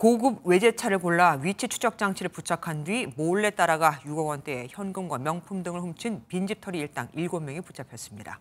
고급 외제차를 골라 위치 추적 장치를 부착한 뒤 몰래 따라가 6억 원대의 현금과 명품 등을 훔친 빈집털이 일당 7명이 붙잡혔습니다.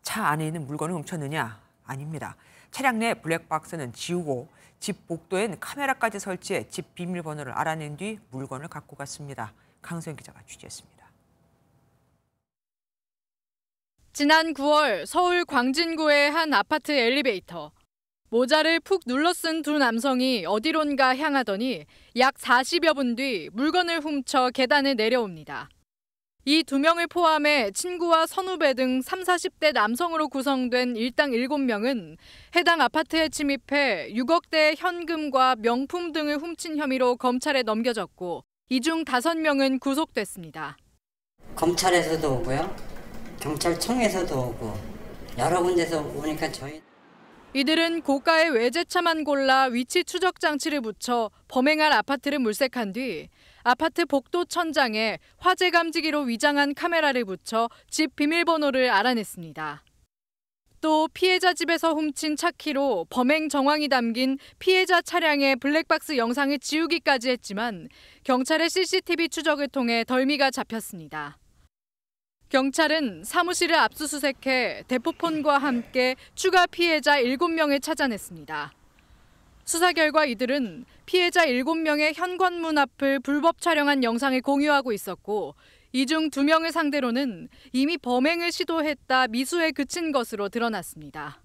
차 안에 있는 물건을 훔쳤느냐? 아닙니다. 차량 내 블랙박스는 지우고 집 복도엔 카메라까지 설치해 집 비밀번호를 알아낸 뒤 물건을 갖고 갔습니다. 강소영 기자가 취재했습니다. 지난 9월 서울 광진구의 한 아파트 엘리베이터. 모자를 푹 눌러 쓴두 남성이 어디론가 향하더니 약 40여 분 뒤 물건을 훔쳐 계단에 내려옵니다. 이 두 명을 포함해 친구와 선후배 등 3, 40대 남성으로 구성된 일당 7명은 해당 아파트에 침입해 6억대 현금과 명품 등을 훔친 혐의로 검찰에 넘겨졌고 이 중 5명은 구속됐습니다. 검찰에서도 오고요. 경찰청에서도 오고 여러 군데서 오니까 저희 이들은 고가의 외제차만 골라 위치 추적 장치를 붙여 범행할 아파트를 물색한 뒤 아파트 복도 천장에 화재 감지기로 위장한 카메라를 붙여 집 비밀번호를 알아냈습니다. 또 피해자 집에서 훔친 차키로 범행 정황이 담긴 피해자 차량의 블랙박스 영상을 지우기까지 했지만 경찰의 CCTV 추적을 통해 덜미가 잡혔습니다. 경찰은 사무실을 압수수색해 대포폰과 함께 추가 피해자 7명을 찾아냈습니다. 수사 결과 이들은 피해자 7명의 현관문 앞을 불법 촬영한 영상을 공유하고 있었고 이 중 2명을 상대로는 이미 범행을 시도했다 미수에 그친 것으로 드러났습니다.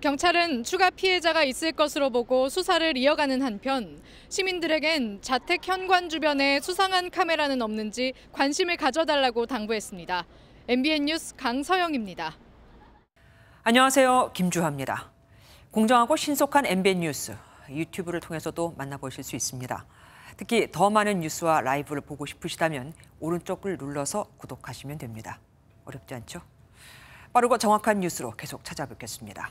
경찰은 추가 피해자가 있을 것으로 보고 수사를 이어가는 한편 시민들에겐 자택 현관 주변에 수상한 카메라는 없는지 관심을 가져달라고 당부했습니다. MBN 뉴스 강서영입니다. 안녕하세요. 김주하입니다. 공정하고 신속한 MBN 뉴스 유튜브를 통해서도 만나보실 수 있습니다. 특히 더 많은 뉴스와 라이브를 보고 싶으시다면 오른쪽을 눌러서 구독하시면 됩니다. 어렵지 않죠? 빠르고 정확한 뉴스로 계속 찾아뵙겠습니다.